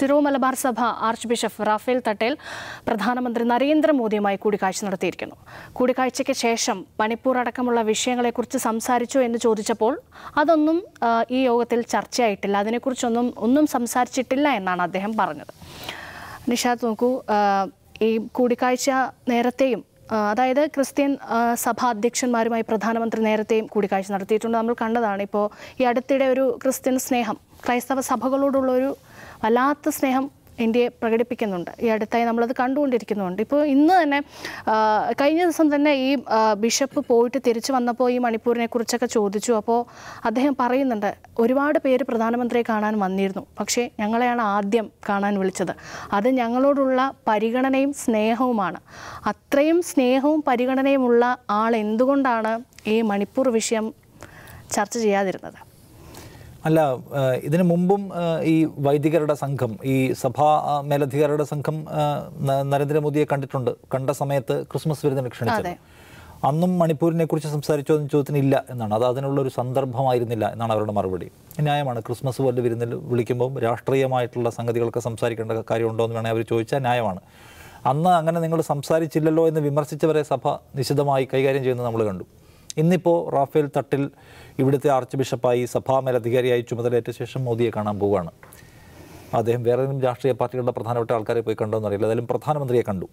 Syro Malabar സഭ arch bishop Rafale തട്ടേൽ പ്രധാനമന്ത്രി നരേന്ദ്രമോദിയുമായി കൂടിക്കാഴ്ച നടത്തിയിരിക്കുന്നു കൂടിക്കാഴ്ചയ്ക്ക് ശേഷം മണിപ്പൂർ അടക്കമുള്ള വിഷയങ്ങളെക്കുറിച്ച് സംസാരിച്ചു എന്ന് ചോദിച്ചപ്പോൾ അതൊന്നും ഈ യോഗത്തിൽ ചർച്ചയായിട്ടില്ല അതിനെക്കുറിച്ചൊന്നും ഒന്നും സംസാരിച്ചിട്ടില്ല എന്നാണ് അദ്ദേഹം പറഞ്ഞത് നിഷാദ് നോക്കൂ ഈ കൂടിക്കാഴ്ച നേരത്തെയും അതായത് ക്രിസ്ത്യൻ സഭാ അധ്യക്ഷന്മാരുമായി പ്രധാനമന്ത്രി നേരത്തെയും കൂടിക്കാഴ്ച നടത്തിയിട്ടുണ്ട് നമ്മൾ കണ്ടതാണ് ഇപ്പോൾ ഈ അടുത്തിടെ ഒരു ക്രിസ്ത്യൻ സ്നേഹം ക്രൈസ്തവ സഭകളോടുള്ള ഒരു വല്ലാത്ത സ്നേഹം ഇന്ത്യയെ പ്രകടിപ്പിക്കുന്നുണ്ട് ഈ അടുത്തായി നമ്മളത് കണ്ടുകൊണ്ടിരിക്കുന്നുണ്ട് ഇപ്പോൾ ഇന്ന് തന്നെ കഴിഞ്ഞ ദിവസം തന്നെ ഈ ബിഷപ്പ് പോയിട്ട് തിരിച്ചു വന്നപ്പോൾ ഈ മണിപ്പൂരിനെ കുറിച്ചൊക്കെ ചോദിച്ചു അപ്പോൾ അദ്ദേഹം പറയുന്നുണ്ട് ഒരുപാട് പേര് പ്രധാനമന്ത്രിയെ കാണാൻ വന്നിരുന്നു പക്ഷേ ഞങ്ങളെയാണ് ആദ്യം കാണാൻ വിളിച്ചത് അത് ഞങ്ങളോടുള്ള പരിഗണനയും സ്നേഹവുമാണ് അത്രയും സ്നേഹവും പരിഗണനയുമുള്ള ആൾ എന്തുകൊണ്ടാണ് ഈ മണിപ്പൂർ വിഷയം ചർച്ച ചെയ്യാതിരുന്നത് അല്ല ഇതിനു മുമ്പും ഈ വൈദികരുടെ സംഘം ഈ സഭാ മേലധികാരിയുടെ സംഘം നരേന്ദ്രമോദിയെ കണ്ടിട്ടുണ്ട് കണ്ട സമയത്ത് ക്രിസ്മസ് വിരുന്നിന് ക്ഷണിച്ചത് അന്നും മണിപ്പൂരിനെ കുറിച്ച് സംസാരിച്ചോ എന്ന് ചോദ്യത്തിന് ഇല്ല എന്നാണ് അത് അതിനുള്ള ഒരു സന്ദർഭമായിരുന്നില്ല എന്നാണ് അവരുടെ മറുപടി ന്യായമാണ് ക്രിസ്മസ് പോലെ വിരുന്നിൽ വിളിക്കുമ്പോൾ രാഷ്ട്രീയമായിട്ടുള്ള സംഗതികളൊക്കെ സംസാരിക്കേണ്ട കാര്യമുണ്ടോ എന്ന് വേണമെങ്കിൽ അവർ ചോദിച്ചാൽ ന്യായമാണ് അന്ന് അങ്ങനെ നിങ്ങൾ സംസാരിച്ചില്ലല്ലോ എന്ന് വിമർശിച്ചവരെ സഭ നിശിതമായി കൈകാര്യം ചെയ്യുന്നത് നമ്മൾ കണ്ടു ഇന്നിപ്പോൾ റാഫേൽ തട്ടിൽ ഇവിടുത്തെ ആർച്ച് ബിഷപ്പായി മേലധികാരിയായി ചുമതലയേറ്റ ശേഷം മോദിയെ കാണാൻ പോവുകയാണ് അദ്ദേഹം വേറെ ഏതെങ്കിലും രാഷ്ട്രീയ പാർട്ടികളുടെ പ്രധാനപ്പെട്ട ആൾക്കാരെ പോയി കണ്ടോ എന്നറിയില്ല ഏതായാലും പ്രധാനമന്ത്രിയെ കണ്ടു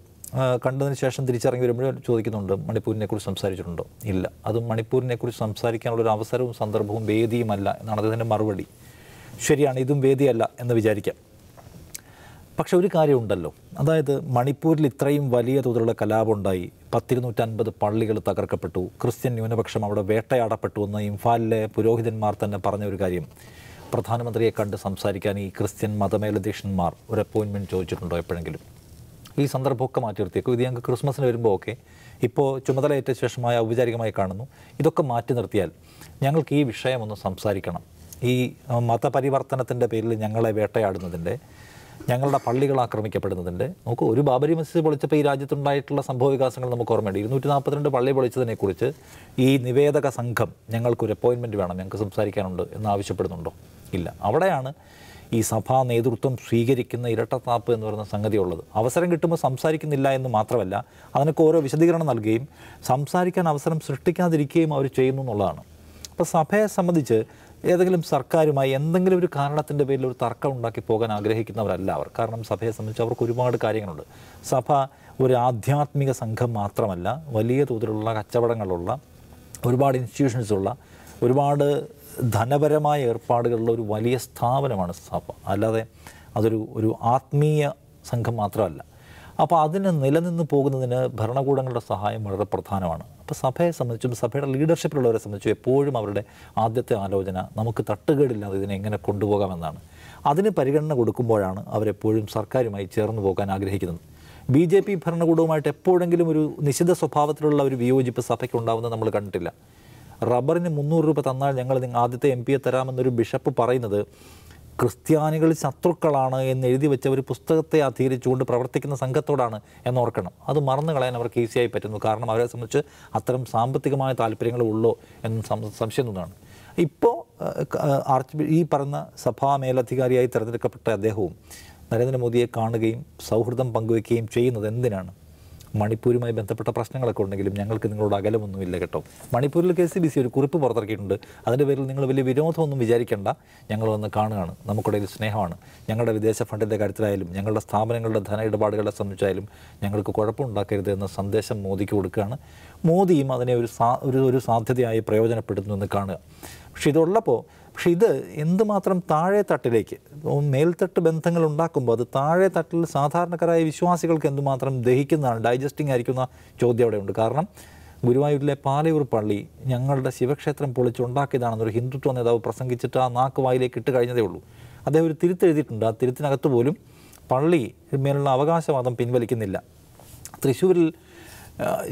കണ്ടതിന് ശേഷം തിരിച്ചറിഞ്ഞ് വരുമ്പോൾ ചോദിക്കുന്നുണ്ട് മണിപ്പൂരിനെക്കുറിച്ച് സംസാരിച്ചിട്ടുണ്ടോ ഇല്ല അതും മണിപ്പൂരിനെക്കുറിച്ച് സംസാരിക്കാനുള്ള ഒരു അവസരവും സന്ദർഭവും വേദിയുമല്ല എന്നാണ് അദ്ദേഹത്തിൻ്റെ മറുപടി ശരിയാണ് ഇതും വേദിയല്ല എന്ന് വിചാരിക്കാം പക്ഷെ ഒരു കാര്യമുണ്ടല്ലോ അതായത് മണിപ്പൂരിൽ ഇത്രയും വലിയ തോതിലുള്ള കലാപമുണ്ടായി പത്തിരുന്നൂറ്റൻപത് പള്ളികൾ തകർക്കപ്പെട്ടു ക്രിസ്ത്യൻ ന്യൂനപക്ഷം അവിടെ വേട്ടയാടപ്പെട്ടു എന്ന് ഇംഫാലിലെ പുരോഹിതന്മാർ തന്നെ പറഞ്ഞ ഒരു കാര്യം പ്രധാനമന്ത്രിയെ കണ്ട് സംസാരിക്കാൻ ഈ ക്രിസ്ത്യൻ മതമേലധ്യക്ഷന്മാർ ഒരു അപ്പോയിൻമെൻറ്റ് ചോദിച്ചിട്ടുണ്ടോ എപ്പോഴെങ്കിലും ഈ സന്ദർഭമൊക്കെ മാറ്റി നിർത്തിയേക്കും ഇത് ഞങ്ങൾക്ക് ക്രിസ്മസിന് വരുമ്പോൾ ഒക്കെ ഇപ്പോൾ ചുമതലയേറ്റ ശേഷമായ ഔപചാരികമായി കാണുന്നു ഇതൊക്കെ മാറ്റി നിർത്തിയാൽ ഞങ്ങൾക്ക് ഈ വിഷയം ഒന്ന് സംസാരിക്കണം ഈ മതപരിവർത്തനത്തിൻ്റെ പേരിൽ ഞങ്ങളെ വേട്ടയാടുന്നതിൻ്റെ ഞങ്ങളുടെ പള്ളികൾ ആക്രമിക്കപ്പെടുന്നതുണ്ട് നമുക്ക് ഒരു ബാബരി മസ്ജിദ് പൊളിച്ചപ്പോൾ ഈ രാജ്യത്തുണ്ടായിട്ടുള്ള സംഭവ വികാസങ്ങൾ നമുക്ക് ഓർമ്മയുണ്ട് ഇരുന്നൂറ്റി നാൽപ്പത്തിരണ്ട് പള്ളി പൊളിച്ചതിനെക്കുറിച്ച് ഈ നിവേദക സംഘം ഞങ്ങൾക്കൊരു അപ്പോയിൻമെൻറ്റ് വേണം ഞങ്ങൾക്ക് സംസാരിക്കാനുണ്ട് എന്ന് ആവശ്യപ്പെടുന്നുണ്ടോ ഇല്ല അവിടെയാണ് ഈ സഭാ നേതൃത്വം സ്വീകരിക്കുന്ന ഇരട്ടത്താപ്പ് എന്ന് പറയുന്ന സംഗതിയുള്ളത് അവസരം കിട്ടുമ്പോൾ സംസാരിക്കുന്നില്ല എന്ന് മാത്രമല്ല അതിനൊക്കെ ഓരോ വിശദീകരണം നൽകുകയും സംസാരിക്കാൻ അവസരം സൃഷ്ടിക്കാതിരിക്കുകയും അവർ ചെയ്യുന്നു എന്നുള്ളതാണ് അപ്പോൾ സഭയെ സംബന്ധിച്ച് ഏതെങ്കിലും സർക്കാരുമായി എന്തെങ്കിലും ഒരു കാരണത്തിൻ്റെ പേരിൽ ഒരു തർക്കം ഉണ്ടാക്കി പോകാൻ ആഗ്രഹിക്കുന്നവരല്ല അവർ കാരണം സഭയെ സംബന്ധിച്ച് അവർക്ക് ഒരുപാട് കാര്യങ്ങളുണ്ട് സഭ ഒരു ആധ്യാത്മിക സംഘം മാത്രമല്ല വലിയ തോതിലുള്ള കച്ചവടങ്ങളുള്ള ഒരുപാട് ഇൻസ്റ്റിറ്റ്യൂഷൻസ് ഉള്ള ഒരുപാട് ധനപരമായ ഏർപ്പാടുകളുള്ള ഒരു വലിയ സ്ഥാപനമാണ് സഭ അല്ലാതെ അതൊരു ഒരു ആത്മീയ സംഘം മാത്രമല്ല അപ്പോൾ അതിന് നിലനിന്ന് പോകുന്നതിന് ഭരണകൂടങ്ങളുടെ സഹായം വളരെ പ്രധാനമാണ് അപ്പോൾ സഭയെ സംബന്ധിച്ചും സഭയുടെ ലീഡർഷിപ്പിലുള്ളവരെ സംബന്ധിച്ചും എപ്പോഴും അവരുടെ ആദ്യത്തെ ആലോചന നമുക്ക് തട്ടുകേടില്ലാതെ ഇതിനെ എങ്ങനെ കൊണ്ടുപോകാമെന്നാണ് അതിന് പരിഗണന കൊടുക്കുമ്പോഴാണ് അവരെപ്പോഴും സർക്കാരുമായി ചേർന്ന് പോകാൻ ആഗ്രഹിക്കുന്നത് ബി ജെ പി ഭരണകൂടവുമായിട്ട് എപ്പോഴെങ്കിലും ഒരു നിശ്ചിത സ്വഭാവത്തിലുള്ള ഒരു വിയോജിപ്പ് സഭയ്ക്ക് ഉണ്ടാവുന്നത് നമ്മൾ കണ്ടിട്ടില്ല റബ്ബറിന് മുന്നൂറ് രൂപ തന്നാൽ ഞങ്ങൾ ആദ്യത്തെ എം പിയെ തരാമെന്നൊരു ബിഷപ്പ് പറയുന്നത് ക്രിസ്ത്യാനികൾ ശത്രുക്കളാണ് എന്ന് എഴുതി വെച്ച ഒരു പുസ്തകത്തെ അധികരിച്ചുകൊണ്ട് പ്രവർത്തിക്കുന്ന സംഘത്തോടാണ് എന്നോർക്കണം അത് മറന്നു കളയാൻ അവർക്ക് ഈസിയായി പറ്റുന്നു കാരണം അവരെ സംബന്ധിച്ച് അത്തരം സാമ്പത്തികമായ താല്പര്യങ്ങൾ ഉള്ളോ എന്ന് സംശയം തോന്നുകയാണ് ഇപ്പോൾ ആർച്ച് ഈ പറഞ്ഞ സഭാ മേലധികാരിയായി തിരഞ്ഞെടുക്കപ്പെട്ട അദ്ദേഹവും നരേന്ദ്രമോദിയെ കാണുകയും സൗഹൃദം പങ്കുവയ്ക്കുകയും ചെയ്യുന്നത് എന്തിനാണ് മണിപ്പൂരുമായി ബന്ധപ്പെട്ട പ്രശ്നങ്ങളൊക്കെ ഉണ്ടെങ്കിലും ഞങ്ങൾക്ക് നിങ്ങളോട് അകലമൊന്നുമില്ല കേട്ടോ മണിപ്പൂരിൽ കെ സി ബി സി ഒരു കുറിപ്പ് പുറത്തിറക്കിയിട്ടുണ്ട് അതിൻ്റെ പേരിൽ നിങ്ങൾ വലിയ വിരോധമൊന്നും വിചാരിക്കേണ്ട ഞങ്ങൾ വന്ന് കാണുകയാണ് നമുക്കിടയിൽ സ്നേഹമാണ് ഞങ്ങളുടെ വിദേശ ഫണ്ടിൻ്റെ കാര്യത്തിലായാലും ഞങ്ങളുടെ സ്ഥാപനങ്ങളുടെ ധന ഇടപാടുകളെ സംബന്ധിച്ചായാലും ഞങ്ങൾക്ക് കുഴപ്പമുണ്ടാക്കരുത് എന്ന സന്ദേശം മോദിക്ക് കൊടുക്കുകയാണ് മോദിയും അതിനെ ഒരു സാ ഒരു ഒരു സാധ്യതയായി പ്രയോജനപ്പെടുത്തുന്നു എന്ന് കാണുക പക്ഷെ ഇതുള്ളപ്പോൾ പക്ഷെ ഇത് എന്തുമാത്രം താഴെ തട്ടിലേക്ക് മേൽത്തട്ട് ബന്ധങ്ങൾ ഉണ്ടാക്കുമ്പോൾ അത് താഴെ തട്ടിൽ സാധാരണക്കാരായ വിശ്വാസികൾക്ക് എന്തുമാത്രം ദഹിക്കുന്നതാണ് ഡൈജസ്റ്റിംഗ് ആയിരിക്കുന്ന ചോദ്യം അവിടെയുണ്ട് കാരണം ഗുരുവായൂരിലെ പാലയൂർ പള്ളി ഞങ്ങളുടെ ശിവക്ഷേത്രം പൊളിച്ചുണ്ടാക്കിയതാണെന്നൊരു ഹിന്ദുത്വ നേതാവ് പ്രസംഗിച്ചിട്ട് ആ നാക്ക് വായിലേക്ക് ഇട്ട് കഴിഞ്ഞതേ ഉള്ളൂ അദ്ദേഹം ഒരു തിരുത്തെഴുതിയിട്ടുണ്ട് ആ തിരുത്തിനകത്ത് പോലും പള്ളി മേലുള്ള അവകാശവാദം പിൻവലിക്കുന്നില്ല തൃശ്ശൂരിൽ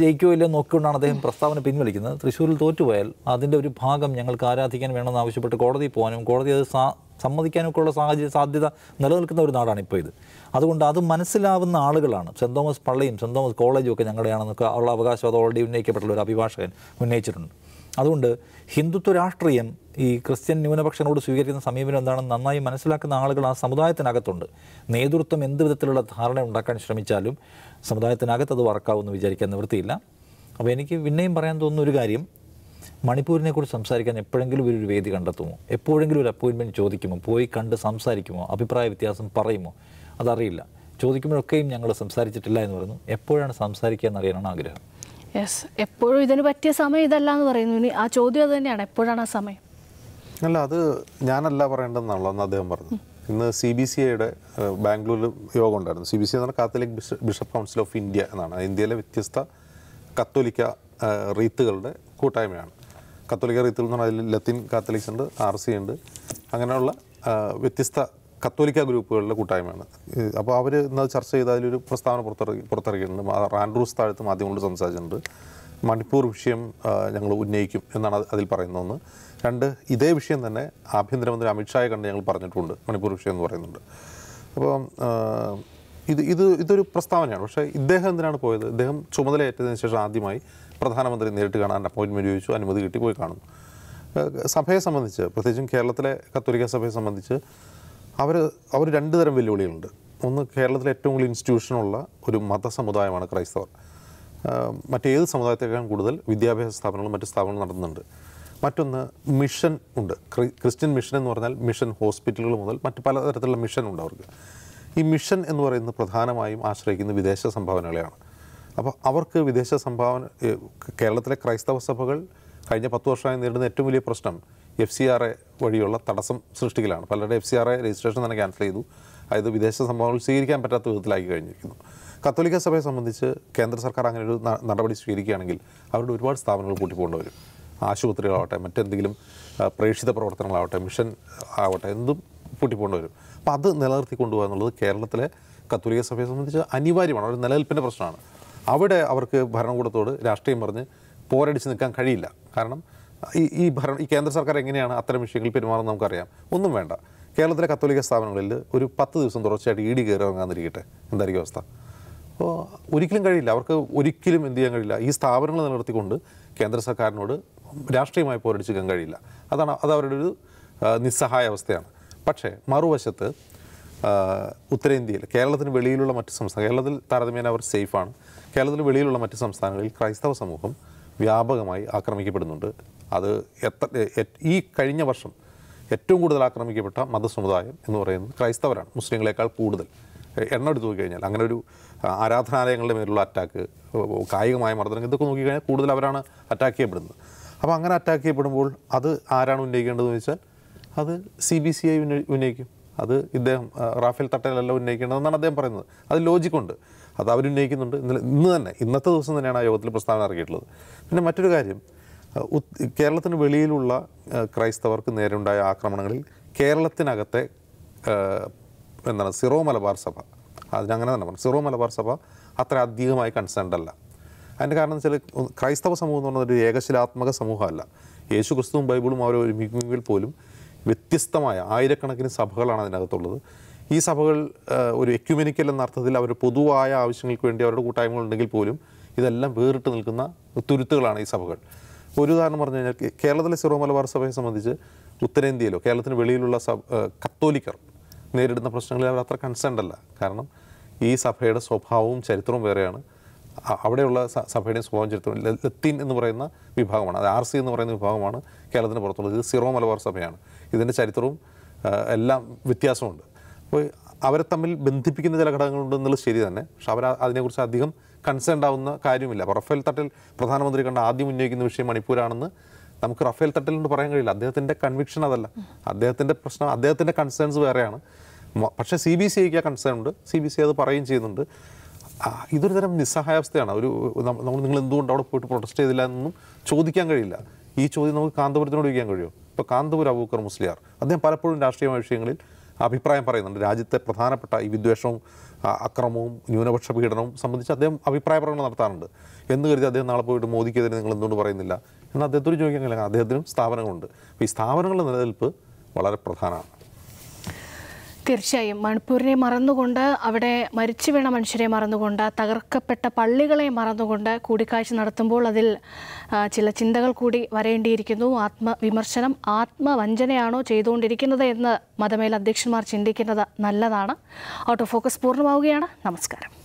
ജയിക്കോ ഇല്ലെന്ന് നോക്കിക്കൊണ്ടാണ് അദ്ദേഹം പ്രസ്താവന പിൻവലിക്കുന്നത് തൃശ്ശൂരിൽ തോറ്റുപോയാൽ അതിൻ്റെ ഒരു ഭാഗം ഞങ്ങൾക്ക് ആരാധിക്കാൻ വേണമെന്ന് ആവശ്യപ്പെട്ട് കോടതിയിൽ പോകാനും കോടതി അത് സമ്മതിക്കാനൊക്കെ ഉള്ള സാഹചര്യ സാധ്യത നിലനിൽക്കുന്ന ഒരു നാടാണ് ഇപ്പോൾ ഇത് അതുകൊണ്ട് അത് മനസ്സിലാവുന്ന ആളുകളാണ് സെൻറ്റ് തോമസ് പള്ളിയും സെൻറ്റ് തോമസ് കോളേജും ഒക്കെ ഞങ്ങളുടെയാണെന്നൊക്കെ ഉള്ള അവകാശം അത് ഓൾറെഡി ഉന്നയിക്കപ്പെട്ടുള്ള ഒരു അഭിഭാഷകൻ ഉന്നയിച്ചിട്ടുണ്ട് അതുകൊണ്ട് ഹിന്ദുത്വ രാഷ്ട്രീയം ഈ ക്രിസ്ത്യൻ ന്യൂനപക്ഷങ്ങളോട് സ്വീകരിക്കുന്ന സമീപനം എന്താണെന്ന് നന്നായി മനസ്സിലാക്കുന്ന ആളുകൾ ആ സമുദായത്തിനകത്തുണ്ട് നേതൃത്വം എന്ത് വിധത്തിലുള്ള ധാരണ ഉണ്ടാക്കാൻ ശ്രമിച്ചാലും സമുദായത്തിനകത്ത് അത് വർക്കാവുമെന്ന് വിചാരിക്കാൻ നിവൃത്തിയില്ല അപ്പോൾ എനിക്ക് പിന്നെയും പറയാൻ തോന്നുന്ന ഒരു കാര്യം മണിപ്പൂരിനെക്കുറിച്ച് സംസാരിക്കാൻ എപ്പോഴെങ്കിലും ഒരു വേദി കണ്ടെത്തുമോ എപ്പോഴെങ്കിലും ഒരു അപ്പോയിൻമെൻറ്റ് ചോദിക്കുമോ പോയി കണ്ട് സംസാരിക്കുമോ അഭിപ്രായ വ്യത്യാസം പറയുമോ അതറിയില്ല ചോദിക്കുമ്പോഴൊക്കെയും ഞങ്ങൾ സംസാരിച്ചിട്ടില്ല എന്ന് പറയുന്നു എപ്പോഴാണ് സംസാരിക്കുക എന്നറിയാനാണ് ആഗ്രഹം യെസ് എപ്പോഴും ഇതിന് പറ്റിയ സമയം ഇതല്ല എന്ന് പറയുന്നു ഇനി ആ ചോദ്യം അത് തന്നെയാണ് എപ്പോഴാണ് ആ സമയം അല്ല അത് ഞാനല്ല പറയേണ്ടതെന്നാണല്ലോ എന്ന് അദ്ദേഹം പറഞ്ഞു ഇന്ന് സി ബി സി ഐയുടെ ബാംഗ്ലൂരിൽ യോഗം ഉണ്ടായിരുന്നു സി ബി സി എന്ന് പറഞ്ഞാൽ Catholic Bishop Council of India എന്നാണ് ഇന്ത്യയിലെ വ്യത്യസ്ത കത്തോലിക്ക റീത്തുകളുടെ കൂട്ടായ്മയാണ് കത്തോലിക്ക റീത്തുകൾ എന്ന് പറഞ്ഞാൽ അതിൽ ലത്തീൻ കാത്തലിക്സ് ഉണ്ട് ആർ സി ഉണ്ട് അങ്ങനെയുള്ള വ്യത്യസ്ത കത്തോലിക്ക ഗ്രൂപ്പുകളുടെ കൂട്ടായ്മയാണ് അപ്പോൾ അവർ ഇന്നത് ചർച്ച ചെയ്ത് അതിലൊരു പ്രസ്താവന പുറത്തിറങ്ങി പുറത്തിറക്കിയിട്ടുണ്ട് റാൻഡ്രൂസ് താഴത്ത് മാധ്യമങ്ങളോട് സംസാരിച്ചിട്ടുണ്ട് മണിപ്പൂർ വിഷയം ഞങ്ങൾ ഉന്നയിക്കും എന്നാണ് അതിൽ പറയുന്നതെന്ന് രണ്ട് ഇതേ വിഷയം തന്നെ ആഭ്യന്തരമന്ത്രി അമിത്ഷായെ കണ്ട് ഞങ്ങൾ പറഞ്ഞിട്ടുണ്ട് മണിപ്പൂർ വിഷയം എന്ന് പറയുന്നുണ്ട് അപ്പം ഇത് ഇത് ഇതൊരു പ്രസ്താവനയാണ് പക്ഷേ ഇദ്ദേഹം എന്തിനാണ് പോയത് ഇദ്ദേഹം ഏറ്റതിന് ശേഷം ആദ്യമായി പ്രധാനമന്ത്രി നേരിട്ട് കാണാൻ അപ്പോയിൻമെൻറ്റ് ചോദിച്ചു അനുമതി കിട്ടി പോയി കാണും സഭയെ സംബന്ധിച്ച് പ്രത്യേകിച്ചും കേരളത്തിലെ കത്തോലിക്ക സഭയെ സംബന്ധിച്ച് അവർ അവർ രണ്ട് തരം വെല്ലുവിളികളുണ്ട് ഒന്ന് കേരളത്തിലെ ഏറ്റവും കൂടുതൽ ഇൻസ്റ്റിറ്റ്യൂഷനുള്ള ഒരു മതസമുദായമാണ് ക്രൈസ്തവർ മറ്റേത് സമുദായത്തേക്കാളും കൂടുതൽ വിദ്യാഭ്യാസ സ്ഥാപനങ്ങളും മറ്റ് സ്ഥാപനങ്ങളും നടത്തുന്നുണ്ട് മറ്റൊന്ന് മിഷൻ ഉണ്ട് ക്രിസ്ത്യൻ മിഷൻ എന്ന് പറഞ്ഞാൽ മിഷൻ ഹോസ്പിറ്റലുകൾ മുതൽ മറ്റ് പലതരത്തിലുള്ള മിഷൻ ഉണ്ട് അവർക്ക് ഈ മിഷൻ എന്ന് പറയുന്നത് പ്രധാനമായും ആശ്രയിക്കുന്ന വിദേശ സംഭാവനകളെയാണ് അപ്പോൾ അവർക്ക് വിദേശ സംഭാവന കേരളത്തിലെ ക്രൈസ്തവ സഭകൾ കഴിഞ്ഞ പത്ത് വർഷമായി നേരിടുന്ന ഏറ്റവും വലിയ പ്രശ്നം എഫ് സി ആർ എ വഴിയുള്ള തടസ്സം സൃഷ്ടിക്കലാണ് പലരുടെ F C R A registration തന്നെ ക്യാൻസൽ ചെയ്തു അതായത് വിദേശ സംഭവങ്ങൾ സ്വീകരിക്കാൻ പറ്റാത്ത വിധത്തിലാക്കി കഴിഞ്ഞിരിക്കുന്നു കത്തോലിക്ക സഭയെ സംബന്ധിച്ച് കേന്ദ്ര സർക്കാർ അങ്ങനെ ഒരു നടപടി സ്വീകരിക്കുകയാണെങ്കിൽ അവരുടെ ഒരുപാട് സ്ഥാപനങ്ങൾ കൂട്ടിപ്പോകേണ്ടി വരും ആശുപത്രികളാവട്ടെ മറ്റെന്തെങ്കിലും പ്രേക്ഷിത പ്രവർത്തനങ്ങളാവട്ടെ മിഷൻ ആവട്ടെ എന്തും പൂട്ടിപ്പോകേണ്ടി വരും അപ്പം അത് നിലനിർത്തി കൊണ്ടുപോകുക എന്നുള്ളത് കേരളത്തിലെ കത്തോലിക്ക സഭയെ സംബന്ധിച്ച് അനിവാര്യമാണ് അവരുടെ നിലനിൽപ്പിൻ്റെ പ്രശ്നമാണ് അവിടെ അവർക്ക് ഭരണകൂടത്തോട് രാഷ്ട്രീയം പറഞ്ഞ് പോരടിച്ച് നിൽക്കാൻ കഴിയില്ല കാരണം ഈ ഈ ഭരണ ഈ കേന്ദ്ര സർക്കാർ എങ്ങനെയാണ് അത്തരം വിഷയങ്ങളിൽ പെരുമാറുന്നത് നമുക്കറിയാം ഒന്നും വേണ്ട കേരളത്തിലെ കത്തോലിക്ക സ്ഥാപനങ്ങളിൽ ഒരു പത്ത് ദിവസം തുടർച്ചയായിട്ട് ഇ ഡി കയറി ഇറങ്ങാതിരിക്കട്ടെ എന്തായിരിക്കും അവസ്ഥ അപ്പോൾ ഒരിക്കലും കഴിയില്ല അവർക്ക് ഒരിക്കലും എന്ത് ചെയ്യാൻ കഴിയില്ല ഈ സ്ഥാപനങ്ങൾ നിലനിർത്തിക്കൊണ്ട് കേന്ദ്ര സർക്കാരിനോട് രാഷ്ട്രീയമായി പോരടിച്ചിരിക്കാൻ കഴിയില്ല അതാണ് അത് അവരുടെ ഒരു നിസ്സഹായ അവസ്ഥയാണ് പക്ഷേ മറുവശത്ത് ഉത്തരേന്ത്യയിൽ കേരളത്തിന് വെളിയിലുള്ള മറ്റ് സംസ്ഥാന കേരളത്തിൽ താരതമ്യേന അവർ സേഫാണ് കേരളത്തിന് വെളിയിലുള്ള മറ്റ് സംസ്ഥാനങ്ങളിൽ ക്രൈസ്തവ സമൂഹം വ്യാപകമായി ആക്രമിക്കപ്പെടുന്നുണ്ട് അത് എത്ര ഈ കഴിഞ്ഞ വർഷം ഏറ്റവും കൂടുതൽ ആക്രമിക്കപ്പെട്ട മതസമുദായം എന്ന് പറയുന്നത് ക്രൈസ്തവരാണ് മുസ്ലിങ്ങളെക്കാൾ കൂടുതൽ എണ്ണം എടുത്തു നോക്കിക്കഴിഞ്ഞാൽ അങ്ങനെ ഒരു ആരാധനാലയങ്ങളുടെ മേലുള്ള അറ്റാക്ക് കായികമായ മർദ്ദനം ഇതൊക്കെ നോക്കിക്കഴിഞ്ഞാൽ കൂടുതൽ അവരാണ് അറ്റാക്ക് ചെയ്യപ്പെടുന്നത് അപ്പോൾ അങ്ങനെ അറ്റാക്ക് ചെയ്യപ്പെടുമ്പോൾ അത് ആരാണ് ഉന്നയിക്കേണ്ടതെന്ന് വെച്ചാൽ അത് സി ബി സി ഐ ഉന്നയിക്കും അത് ഇദ്ദേഹം റാഫേൽ തട്ടേലല്ല ഉന്നയിക്കേണ്ടതെന്നാണ് അദ്ദേഹം പറയുന്നത് അത് ലോജിക്കുണ്ട് അത് അവരുന്നയിക്കുന്നുണ്ട് ഇന്ന് ഇന്ന് തന്നെ ഇന്നത്തെ ദിവസം തന്നെയാണ് ആ യോഗത്തിൽ പ്രസ്താവന ഇറക്കിയിട്ടുള്ളത് പിന്നെ മറ്റൊരു കാര്യം കേരളത്തിന് വെളിയിലുള്ള ക്രൈസ്തവർക്ക് നേരെയുണ്ടായ ആക്രമണങ്ങളിൽ കേരളത്തിനകത്തെ എന്താണ് സിറോ മലബാർ സഭ അതിനങ്ങനെ തന്നെ പറഞ്ഞു സിറോ മലബാർ സഭ അത്ര അധികമായി കൺസേൺഡ് അല്ല അതിൻ്റെ കാരണം വെച്ചാൽ ക്രൈസ്തവ സമൂഹം എന്ന് പറഞ്ഞാൽ ഒരു ഏകശിലാത്മക സമൂഹമല്ല യേശു ക്രിസ്തുവും ബൈബിളും അവർ ഒരുമിക്കുമെങ്കിൽ പോലും വ്യത്യസ്തമായ ആയിരക്കണക്കിന് സഭകളാണ് അതിനകത്തുള്ളത് ഈ സഭകൾ ഒരു എക്യുമെനിക്കൽ എന്ന അർത്ഥത്തിൽ അവരുടെ പൊതുവായ ആവശ്യങ്ങൾക്ക് വേണ്ടി അവരുടെ കൂട്ടായ്മകളുണ്ടെങ്കിൽ ഉണ്ടെങ്കിൽ പോലും ഇതെല്ലാം വേറിട്ട് നിൽക്കുന്ന തുരുത്തുകളാണ് ഈ സഭകൾ ഒരു ഉദാഹരണം പറഞ്ഞു കഴിഞ്ഞാൽ കേരളത്തിലെ സിറോ മലബാർ സഭയെ സംബന്ധിച്ച് ഉത്തരേന്ത്യയിലോ കേരളത്തിന് വെളിയിലുള്ള സഭ കത്തോലിക്കർ നേരിടുന്ന പ്രശ്നങ്ങളിൽ അവർ അത്ര കൺസേൺഡ് അല്ല കാരണം ഈ സഭയുടെ സ്വഭാവവും ചരിത്രവും വേറെയാണ് അവിടെയുള്ള സഭയുടെയും സ്വഭാവം ചരിത്രം ലത്തീൻ എന്ന് പറയുന്ന വിഭാഗമാണ് അത് ആർ സി എന്ന് പറയുന്ന വിഭാഗമാണ് കേരളത്തിന് പുറത്തുള്ളത് ഇത് സിറോ മലബാർ സഭയാണ് ഇതിൻ്റെ ചരിത്രവും എല്ലാം വ്യത്യാസമുണ്ട് അപ്പോൾ അവരെ തമ്മിൽ ബന്ധിപ്പിക്കുന്ന ചില എന്നുള്ളത് ശരി തന്നെ പക്ഷെ അവർ അതിനെക്കുറിച്ച് അധികം കൺസേൺ ആവുന്ന കാര്യമില്ല റഫേൽ തട്ടിൽ പ്രധാനമന്ത്രി കണ്ട ആദ്യം ഉന്നയിക്കുന്ന വിഷയം മണിപ്പൂരാണെന്ന് നമുക്ക് റഫേൽ തട്ടിലുണ്ട് പറയാൻ കഴിയില്ല അദ്ദേഹത്തിൻ്റെ കൺവിക്ഷൻ അതല്ല അദ്ദേഹത്തിൻ്റെ പ്രശ്നം അദ്ദേഹത്തിൻ്റെ കൺസേൺസ് വേറെയാണ് പക്ഷേ സി ബി സി ഐക്ക് ആ കൺസേൺ ഉണ്ട് സി ബി സി അത് പറയുകയും ചെയ്യുന്നുണ്ട് ഇതൊരു തരം നിസ്സഹായാവസ്ഥയാണ് ഒരു നമ്മൾ നിങ്ങൾ എന്തുകൊണ്ട് അവിടെ പോയിട്ട് പ്രൊട്ടസ്റ്റ് ചെയ്തില്ല എന്നൊന്നും ചോദിക്കാൻ കഴിയില്ല ഈ ചോദ്യം നമുക്ക് കാന്തപുരത്തിനോട് ചോദിക്കാൻ കഴിയുമോ ഇപ്പോൾ കാന്തപുരം അബൂക്കർ മുസ്ലിയാർ അദ്ദേഹം പലപ്പോഴും രാഷ്ട്രീയമായ വിഷയങ്ങളിൽ അഭിപ്രായം പറയുന്നുണ്ട് രാജ്യത്തെ പ്രധാനപ്പെട്ട ഈ വിദ്വേഷവും അക്രമവും ന്യൂനപക്ഷ പീഡനവും സംബന്ധിച്ച് അദ്ദേഹം അഭിപ്രായ പ്രകടനം നടത്താറുണ്ട് എന്ന് കരുതി അദ്ദേഹം നാളെ പോയിട്ട് മോദിക്കെതിരെ നിങ്ങൾ എന്തുകൊണ്ട് പറയുന്നില്ല എന്ന് അദ്ദേഹത്തോട് ചോദിക്കാൻ കഴിയില്ല അദ്ദേഹത്തിനും സ്ഥാപനങ്ങളുണ്ട് അപ്പോൾ ഈ സ്ഥാപനങ്ങളുടെ നിലനിൽപ്പ് വളരെ പ്രധാനമാണ് തീർച്ചയായും മണിപ്പൂരിനെ മറന്നുകൊണ്ട് അവിടെ മരിച്ചു വീണ മനുഷ്യരെ മറന്നുകൊണ്ട് തകർക്കപ്പെട്ട പള്ളികളെ മറന്നുകൊണ്ട് കൂടിക്കാഴ്ച നടത്തുമ്പോൾ അതിൽ ചില ചിന്തകൾ കൂടി വരേണ്ടിയിരിക്കുന്നു ആത്മവിമർശനം ആത്മവഞ്ചനയാണോ ചെയ്തുകൊണ്ടിരിക്കുന്നത് എന്ന് മതമേൽ അധ്യക്ഷന്മാർ ചിന്തിക്കുന്നത് നല്ലതാണ് ഔട്ട് ഓഫ് ഫോക്കസ് പൂർണ്ണമാവുകയാണ് നമസ്കാരം